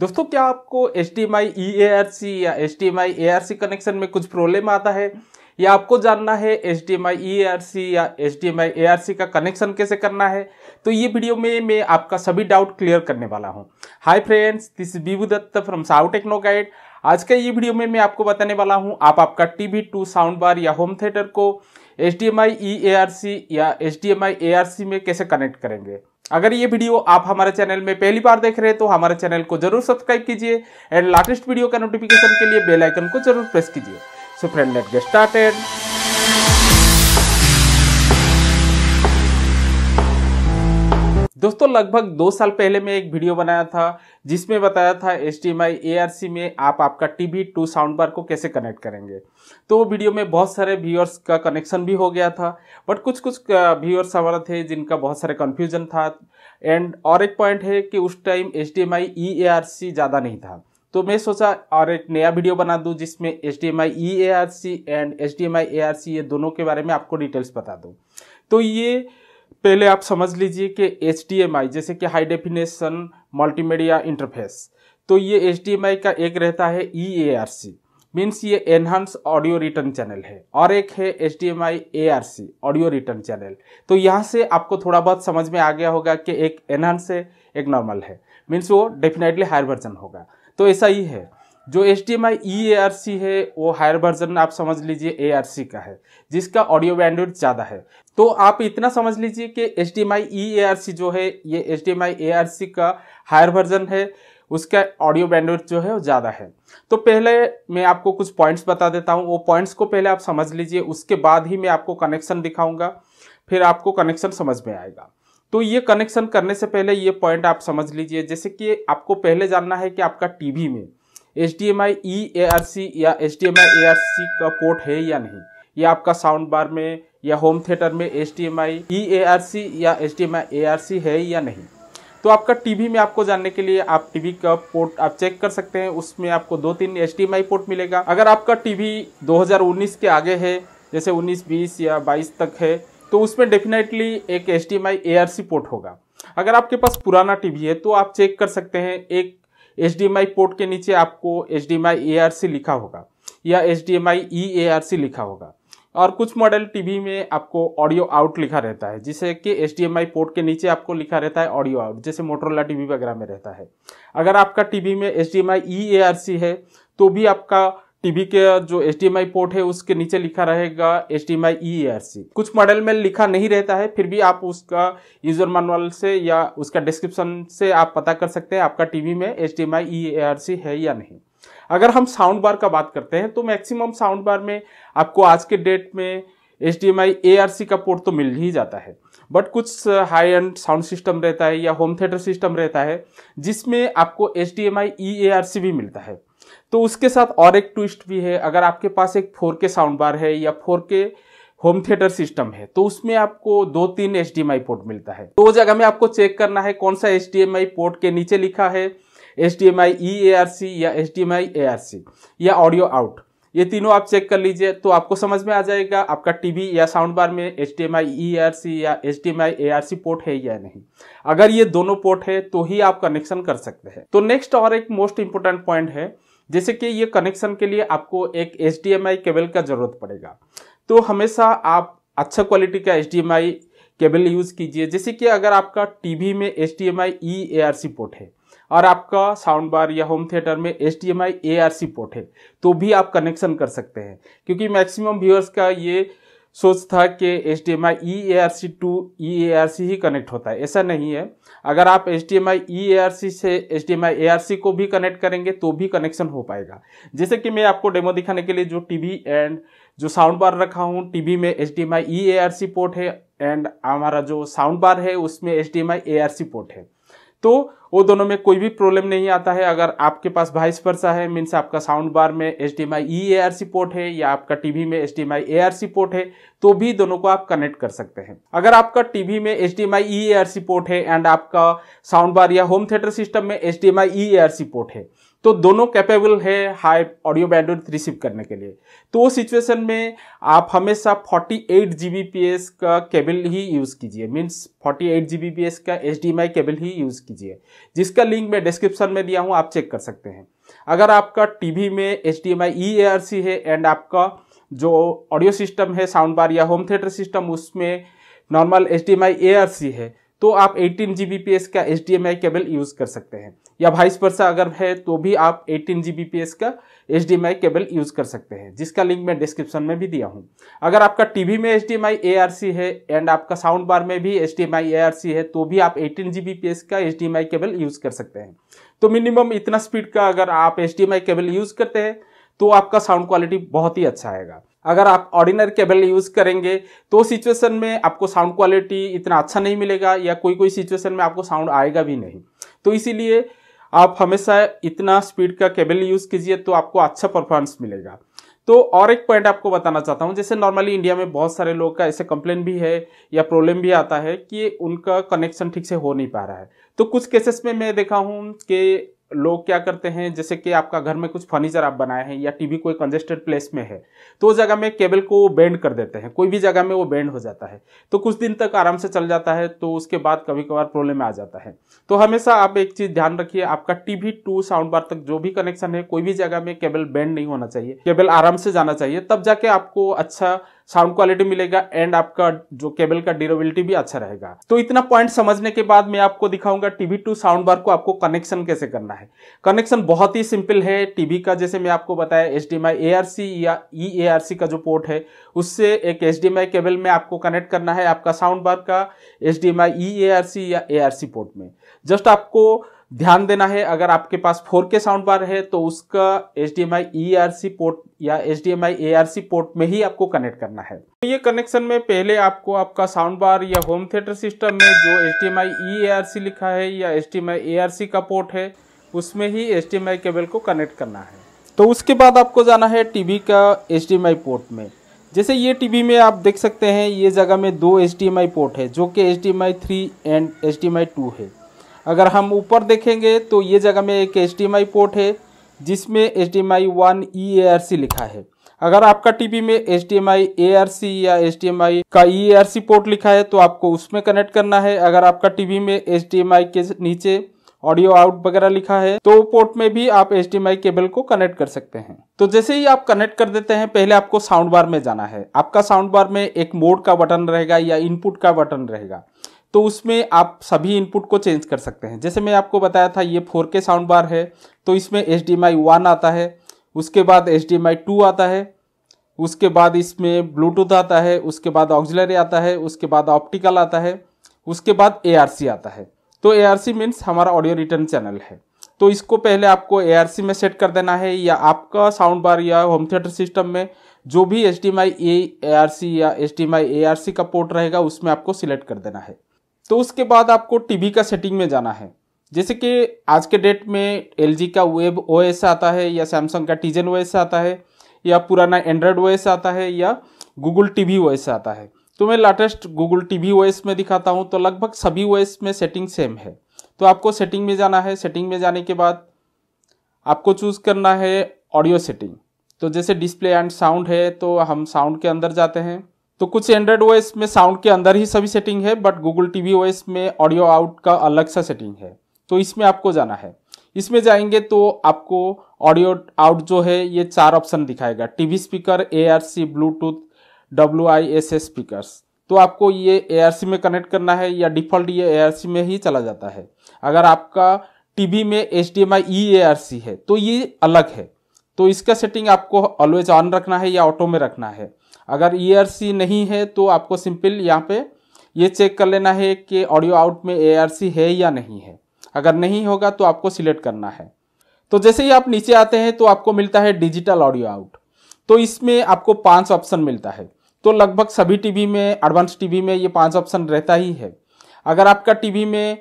दोस्तों क्या आपको H D MI E A R सी या H D my A R C connection में कुछ प्रॉब्लम आता है या आपको जानना है H D MI E A R सी या H D my A R C का कनेक्शन कैसे करना है तो ये वीडियो में मैं आपका सभी डाउट क्लियर करने वाला हूँ hi friends this is Bibu Dutt from साउ टेक्नो गाइड आज का ये वीडियो में मैं आपको बताने वाला हूँ आप आपका टीवी टू साउंड बार या होम थिएटर को H D M I E R C या H D M I A R C में कैसे कनेक्ट करेंगे अगर ये वीडियो आप हमारे चैनल में पहली बार देख रहे हैं तो हमारे चैनल को जरूर सब्सक्राइब कीजिए एंड लेटेस्ट वीडियो का नोटिफिकेशन के लिए बेल आइकन को जरूर प्रेस कीजिए so friend let get started दोस्तों लगभग दो साल पहले मैं एक वीडियो बनाया था जिसमें बताया था एच टी में आप आपका T V to sound bar को कैसे कनेक्ट करेंगे तो वो वीडियो में बहुत सारे व्यूअर्स का कनेक्शन भी हो गया था बट कुछ कुछ व्यूअर्स हमारे थे जिनका बहुत सारे कन्फ्यूजन था एंड और एक पॉइंट है कि उस टाइम एच टी ज़्यादा नहीं था तो मैं सोचा और एक नया वीडियो बना दूं जिसमें H D M I E e A R C and H D M I A R C ये दोनों के बारे में आपको डिटेल्स बता दूं तो ये पहले आप समझ लीजिए कि एच जैसे कि हाई डेफिनेशन मल्टीमीडिया इंटरफेस तो ये एच का एक रहता है E A R C means ये एनहांस ऑडियो रिटर्न चैनल है और एक है H D M I A R C audio return channel तो यहाँ से आपको थोड़ा बहुत समझ में आ गया होगा कि एक एनहांस है एक नॉर्मल है मीन्स वो डेफिनेटली हायर वर्जन होगा तो ऐसा ही है जो H D M I E A R C है वो हायर वर्जन आप समझ लीजिए ए आर सी का है जिसका ऑडियो बैंडविड्थ ज़्यादा है तो आप इतना समझ लीजिए कि H D M I E A R C जो है ये H D M I A R C का हायर वर्जन है उसका ऑडियो बैंडविड्थ जो है वो ज़्यादा है तो पहले मैं आपको कुछ पॉइंट्स बता देता हूँ वो पॉइंट्स को पहले आप समझ लीजिए उसके बाद ही मैं आपको कनेक्शन दिखाऊंगा फिर आपको कनेक्शन समझ में आएगा तो ये कनेक्शन करने से पहले ये पॉइंट आप समझ लीजिए जैसे कि आपको पहले जानना है कि आपका टीवी में H D M I E A R सी या H D M I A R C का पोर्ट है या नहीं या आपका साउंड बार में या होम थिएटर में H D M I E A R सी या H D M I A R C है या नहीं तो आपका टीवी में आपको जानने के लिए आप टीवी का पोर्ट आप चेक कर सकते हैं उसमें आपको दो तीन एच पोर्ट मिलेगा अगर आपका टीवी 2019 के आगे है जैसे 19 20 या 22 तक है तो उसमें डेफिनेटली एक एच डी पोर्ट होगा अगर आपके पास पुराना टीवी है तो आप चेक कर सकते हैं एक एच पोर्ट के नीचे आपको एच डी लिखा होगा या एच डी e लिखा होगा और कुछ मॉडल टीवी में आपको ऑडियो आउट लिखा रहता है जिसे कि एच पोर्ट के नीचे आपको लिखा रहता है ऑडियो आउट जैसे मोटरोला टीवी वगैरह में रहता है अगर आपका टीवी में एच डी e है तो भी आपका टीवी के जो एच पोर्ट है उसके नीचे लिखा रहेगा एच डी e कुछ मॉडल में लिखा नहीं रहता है फिर भी आप उसका यूजर मैनुअल से या उसका डिस्क्रिप्शन से आप पता कर सकते हैं आपका टीवी में एच डी e है या नहीं अगर हम साउंड बार का बात करते हैं तो मैक्सिमम साउंड बार में आपको आज के डेट में एच डी e का पोर्ट तो मिल ही जाता है बट कुछ हाई एंड साउंड सिस्टम रहता है या होम थिएटर सिस्टम रहता है जिसमें आपको एच डी भी मिलता है तो उसके साथ और एक ट्विस्ट भी है अगर आपके पास एक फोर के साउंड बार है या फोर के होम थिएटर सिस्टम है तो उसमें आपको दो तीन एच पोर्ट मिलता है दो तो जगह में आपको चेक करना है कौन सा एच पोर्ट के नीचे लिखा है H D M I E A R सी या H D M I A R सी या ऑडियो आउट ये तीनों आप चेक कर लीजिए तो आपको समझ में आ जाएगा आपका टीवी या साउंड बार में H D M I E R C या H D M I A R C port है या नहीं अगर ये दोनों पोर्ट है तो ही आप कनेक्शन कर सकते हैं तो नेक्स्ट और एक मोस्ट इंपोर्टेंट पॉइंट है जैसे कि ये कनेक्शन के लिए आपको एक एच केबल का ज़रूरत पड़ेगा तो हमेशा आप अच्छा क्वालिटी का एच केबल यूज़ कीजिए जैसे कि अगर आपका टीवी में एच डी एम पोर्ट है और आपका साउंड बार या होम थिएटर में एच डी एम पोर्ट है तो भी आप कनेक्शन कर सकते हैं क्योंकि मैक्सिमम व्यूअर्स का ये सोच था कि H D M I E A R C to E A R C ही कनेक्ट होता है ऐसा नहीं है अगर आप H D M I E A R C से H D M I A R C को भी कनेक्ट करेंगे तो भी कनेक्शन हो पाएगा जैसे कि मैं आपको डेमो दिखाने के लिए जो टी वी एंड जो साउंड बार रखा हूँ टी वी में H D M I E A R C port है एंड हमारा जो साउंड बार है उसमें H D M I A R C port है तो वो दोनों में कोई भी प्रॉब्लम नहीं आता है अगर आपके पास वाइस स्पर्शा है मीन्स आपका साउंड बार में H D M I E A R C port है या आपका टीवी में H D M I A R C port है तो भी दोनों को आप कनेक्ट कर सकते हैं अगर आपका टीवी में H D M I E A R C port है एंड आपका साउंड बार या होम थिएटर सिस्टम में H D M I E A R C port है तो दोनों कैपेबल है हाई ऑडियो बैंडविड्थ रिसीव करने के लिए तो वो सिचुएशन में आप हमेशा 48 एट का केबल ही यूज़ कीजिए मीन्स 48 एट का एच केबल ही यूज़ कीजिए जिसका लिंक मैं डिस्क्रिप्शन में दिया हूँ आप चेक कर सकते हैं अगर आपका टीवी में एच डी EARC है एंड आपका जो ऑडियो सिस्टम है साउंड बार या होम थिएटर सिस्टम उसमें नॉर्मल एच डी है तो आप पी एस का एच केबल यूज कर सकते हैं या भाई स्पर्शा अगर है तो भी आप पी एस का एच केबल यूज कर सकते हैं जिसका लिंक मैं डिस्क्रिप्शन में भी दिया हूं अगर आपका टीवी में एच डी है एंड आपका साउंड बार में भी एच डी है तो भी आप पी एस का एच केबल यूज कर सकते हैं तो मिनिमम इतना स्पीड का अगर आप एच केबल यूज करते हैं तो आपका साउंड क्वालिटी बहुत ही अच्छा आएगा अगर आप ऑर्डिनरी केबल यूज करेंगे तो सिचुएशन में आपको साउंड क्वालिटी इतना अच्छा नहीं मिलेगा या कोई कोई सिचुएशन में आपको साउंड आएगा भी नहीं तो इसीलिए आप हमेशा इतना स्पीड का केबल यूज कीजिए तो आपको अच्छा परफॉर्मेंस मिलेगा तो और एक पॉइंट आपको बताना चाहता हूँ जैसे नॉर्मली इंडिया में बहुत सारे लोग का ऐसे कंप्लेन भी है या प्रॉब्लम भी आता है कि उनका कनेक्शन ठीक से हो नहीं पा रहा है तो कुछ केसेस में मैं देखा हूँ कि लोग क्या करते हैं जैसे कि आपका घर में कुछ फर्नीचर आप बनाए हैं या टीवी कोई कंजेस्टेड प्लेस में है तो उस जगह में केबल को बेंड कर देते हैं कोई भी जगह में वो बेंड हो जाता है तो कुछ दिन तक आराम से चल जाता है तो उसके बाद कभी कभार प्रॉब्लम आ जाता है तो हमेशा आप एक चीज़ ध्यान रखिए आपका टीवी टू साउंड बार तक जो भी कनेक्शन है कोई भी जगह में केबल बैंड नहीं होना चाहिए केबल आराम से जाना चाहिए तब जाके आपको अच्छा साउंड क्वालिटी मिलेगा एंड आपका जो केबल का ड्यूरेबिलिटी भी अच्छा रहेगा तो इतना पॉइंट समझने के बाद मैं आपको दिखाऊंगा टीवी टू साउंड बार को आपको कनेक्शन कैसे करना है कनेक्शन बहुत ही सिंपल है टीवी का जैसे मैं आपको बताया एच डी या ई e ए का जो पोर्ट है उससे एक एच केबल में आपको कनेक्ट करना है आपका साउंड बार का एच डी ई ए या ए पोर्ट में जस्ट आपको ध्यान देना है अगर आपके पास 4K साउंड बार है तो उसका एच डी एम पोर्ट या एच डी पोर्ट में ही आपको कनेक्ट करना है तो ये कनेक्शन में पहले आपको आपका साउंड बार या होम थिएटर सिस्टम में जो एच डी e लिखा है या एच डी का पोर्ट है उसमें ही एच केबल को कनेक्ट करना है तो उसके बाद आपको जाना है वी का एच पोर्ट में जैसे ये टीवी में आप देख सकते हैं ये जगह में दो एच पोर्ट है जो कि H D three and H D है अगर हम ऊपर देखेंगे तो ये जगह में एक एच पोर्ट है जिसमें H D M I one E A R C लिखा है अगर आपका टीवी में एच डी एम आई या एच एम आई का ई आर सी पोर्ट लिखा है तो आपको उसमें कनेक्ट करना है अगर आपका टीवी में एच एम आई के नीचे ऑडियो आउट वगैरह लिखा है तो पोर्ट में भी आप एच केबल को कनेक्ट कर सकते हैं तो जैसे ही आप कनेक्ट कर देते हैं पहले आपको साउंड बार में जाना है आपका साउंड बार में एक मोड का बटन रहेगा या इनपुट का बटन रहेगा तो उसमें आप सभी इनपुट को चेंज कर सकते हैं जैसे मैं आपको बताया था ये फोर के साउंड बार है तो इसमें एच डी माई वन आता है उसके बाद एच डी माई टू आता है उसके बाद इसमें ब्लूटूथ आता है उसके बाद ऑक्जिलरी आता है उसके बाद ऑप्टिकल आता है उसके बाद ए आर सी आता है तो ए आर सी मीन्स हमारा ऑडियो रिटर्न चैनल है तो इसको पहले आपको ए आर सी में सेट कर देना है या आपका साउंड बार या होम थिएटर सिस्टम में जो भी H D my A R सी या H D my A R C का पोर्ट रहेगा उसमें आपको सिलेक्ट कर देना है तो उसके बाद आपको टीवी का सेटिंग में जाना है जैसे कि आज के डेट में एल का वेब ओ आता है या सैमसंग का टीजन ओ आता है या पुराना एंड्रॉयड ओ आता है या गूगल टी वी आता है तो मैं लाटेस्ट गूगल टी वी में दिखाता हूँ तो लगभग सभी ओ में सेटिंग सेम है तो आपको सेटिंग में जाना है सेटिंग में जाने के बाद आपको चूज़ करना है ऑडियो सेटिंग तो जैसे डिस्प्ले एंड साउंड है तो हम साउंड के अंदर जाते हैं तो कुछ एंड्रॉयड ओएस में साउंड के अंदर ही सभी सेटिंग है बट गूगल टीवी ओएस में ऑडियो आउट का अलग सा सेटिंग है तो इसमें आपको जाना है इसमें जाएंगे तो आपको ऑडियो आउट जो है ये चार ऑप्शन दिखाएगा TV speaker A R C Bluetooth W I S S speaker तो आपको ये ए में कनेक्ट करना है या डिफॉल्ट ये ए में ही चला जाता है अगर आपका टीवी में H D M I E है तो ये अलग है तो इसका सेटिंग आपको ऑलवेज ऑन रखना है या ऑटो में रखना है अगर ई आर सी नहीं है तो आपको सिंपल यहाँ पे ये चेक कर लेना है कि ऑडियो आउट में ए आर सी है या नहीं है अगर नहीं होगा तो आपको सिलेक्ट करना है तो जैसे ही आप नीचे आते हैं तो आपको मिलता है डिजिटल ऑडियो आउट तो इसमें आपको पांच ऑप्शन मिलता है तो लगभग सभी टीवी में एडवांस टीवी में ये पांच ऑप्शन रहता ही है अगर आपका टीवी में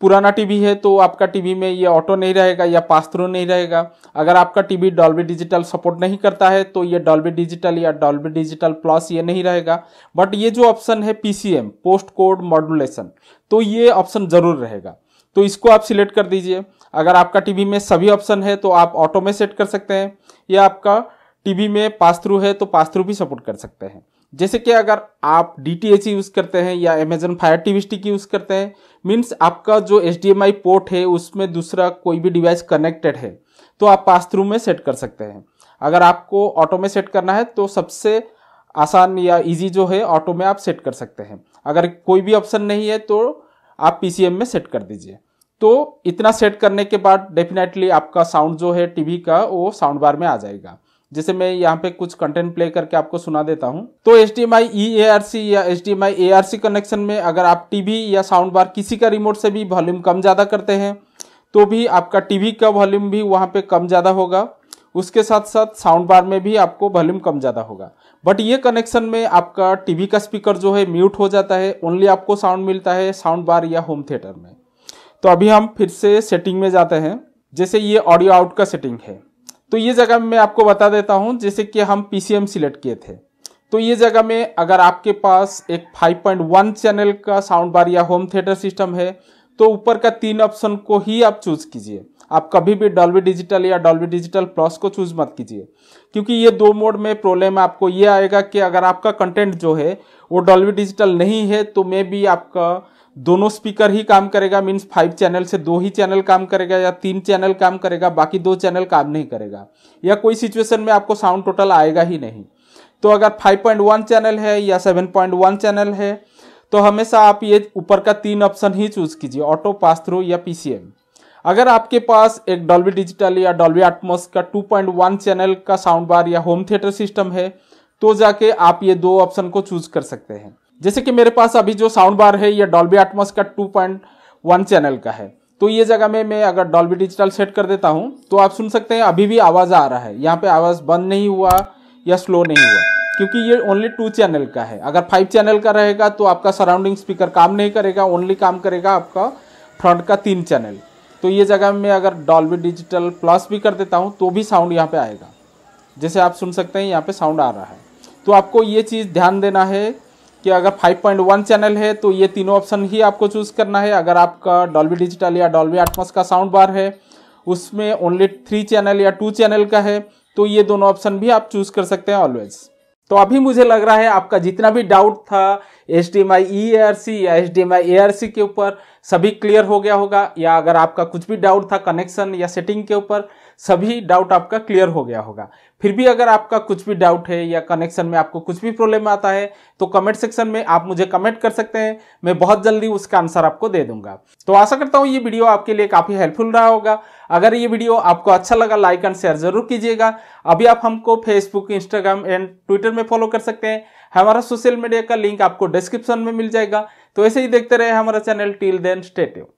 पुराना टीवी है तो आपका टीवी में ये ऑटो नहीं रहेगा या पास थ्रू नहीं रहेगा अगर आपका टीवी डॉल्बी डिजिटल सपोर्ट नहीं करता है तो ये डॉल्बी डिजिटल या डॉल्बी डिजिटल प्लस ये नहीं रहेगा बट ये जो ऑप्शन है पीसीएम पोस्ट कोड मॉडुलेशन तो ये ऑप्शन ज़रूर रहेगा तो इसको आप सिलेक्ट कर दीजिए अगर आपका टीवी में सभी ऑप्शन है तो आप ऑटो में सेट कर सकते हैं या आपका टीवी में पास थ्रू है तो पास थ्रू भी सपोर्ट कर सकते हैं जैसे कि अगर आप डी टी एच यूज़ करते हैं या Amazon Fire T Stick use करते हैं मीन्स आपका जो H D M I port है उसमें दूसरा कोई भी डिवाइस कनेक्टेड है तो आप पास थ्रू में सेट कर सकते हैं अगर आपको ऑटो में सेट करना है तो सबसे आसान या इजी जो है ऑटो में आप सेट कर सकते हैं अगर कोई भी ऑप्शन नहीं है तो आप पी में सेट कर दीजिए तो इतना सेट करने के बाद डेफिनेटली आपका साउंड जो है टीवी का वो साउंड बार में आ जाएगा जिसे मैं यहाँ पे कुछ कंटेंट प्ले करके आपको सुना देता हूँ तो एच डी एम आई या एच डी कनेक्शन में अगर आप टीवी या साउंड बार किसी का रिमोट से भी वॉल्यूम कम ज़्यादा करते हैं तो भी आपका टीवी का वॉल्यूम भी वहाँ पे कम ज़्यादा होगा उसके साथ साथ साउंड बार में भी आपको वॉल्यूम कम ज़्यादा होगा बट ये कनेक्शन में आपका टीवी का स्पीकर जो है म्यूट हो जाता है ओनली आपको साउंड मिलता है साउंड बार या होम थिएटर में तो अभी हम फिर से सेटिंग में जाते हैं जैसे ये ऑडियो आउट का सेटिंग है तो ये जगह मैं आपको बता देता हूं जैसे कि हम पीसीएम सिलेक्ट किए थे तो ये जगह में अगर आपके पास एक 5.1 चैनल का साउंड बार या होम थिएटर सिस्टम है तो ऊपर का तीन ऑप्शन को ही आप चूज कीजिए आप कभी भी डॉल्बी डिजिटल या डॉल्बी डिजिटल प्लस को चूज मत कीजिए क्योंकि ये दो मोड में प्रॉब्लम आपको ये आएगा कि अगर आपका कंटेंट जो है वो डॉल्बी डिजिटल नहीं है तो मे भी आपका दोनों स्पीकर ही काम करेगा मीन्स फाइव चैनल से दो ही चैनल काम करेगा या तीन चैनल काम करेगा बाकी दो चैनल काम नहीं करेगा या कोई सिचुएशन में आपको साउंड टोटल आएगा ही नहीं तो अगर 5.1 चैनल है या 7.1 चैनल है तो हमेशा आप ये ऊपर का तीन ऑप्शन ही चूज कीजिए ऑटो पास थ्रू या पीसीएम अगर आपके पास एक डॉल्बी डिजिटल या डॉल्बी एटमोस का 2.1 चैनल का साउंड बार या होम थिएटर सिस्टम है तो जाके आप ये दो ऑप्शन को चूज कर सकते हैं जैसे कि मेरे पास अभी जो साउंड बार है यह डॉल्बी एटमॉस का 2.1 चैनल का है तो ये जगह में मैं अगर डॉल्बी डिजिटल सेट कर देता हूँ तो आप सुन सकते हैं अभी भी आवाज़ आ रहा है यहाँ पे आवाज़ बंद नहीं हुआ या स्लो नहीं हुआ क्योंकि ये ओनली टू चैनल का है अगर फाइव चैनल का रहेगा तो आपका सराउंडिंग स्पीकर काम नहीं करेगा ओनली काम करेगा आपका फ्रंट का तीन चैनल तो ये जगह में अगर डॉल्बी डिजिटल प्लस भी कर देता हूँ तो भी साउंड यहाँ पे आएगा जैसे आप सुन सकते हैं यहाँ पे साउंड आ रहा है तो आपको ये चीज़ ध्यान देना है कि अगर 5.1 चैनल है तो ये तीनों ऑप्शन ही आपको चूज़ करना है अगर आपका डॉल्बी डिजिटल या डॉल्बी एटमोस का साउंड बार है उसमें ओनली थ्री चैनल या टू चैनल का है तो ये दोनों ऑप्शन भी आप चूज़ कर सकते हैं ऑलवेज़ तो अभी मुझे लग रहा है आपका जितना भी डाउट था H D I E R C या H D my A R C के ऊपर सभी क्लियर हो गया होगा या अगर आपका कुछ भी डाउट था कनेक्शन या सेटिंग के ऊपर सभी डाउट आपका क्लियर हो गया होगा फिर भी अगर आपका कुछ भी डाउट है या कनेक्शन में आपको कुछ भी प्रॉब्लम आता है तो कमेंट सेक्शन में आप मुझे कमेंट कर सकते हैं मैं बहुत जल्दी उसका आंसर आपको दे दूंगा तो आशा करता हूँ ये वीडियो आपके लिए काफ़ी हेल्पफुल रहा होगा अगर ये वीडियो आपको अच्छा लगा लाइक एंड शेयर जरूर कीजिएगा अभी आप हमको फेसबुक इंस्टाग्राम एंड ट्विटर में फॉलो कर सकते हैं हमारा सोशल मीडिया का लिंक आपको डिस्क्रिप्शन में मिल जाएगा तो ऐसे ही देखते रहे हमारा चैनल टिल देन स्टेट्यू